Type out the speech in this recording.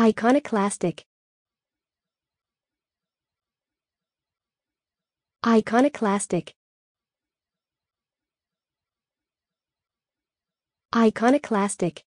Iconoclastic Iconoclastic Iconoclastic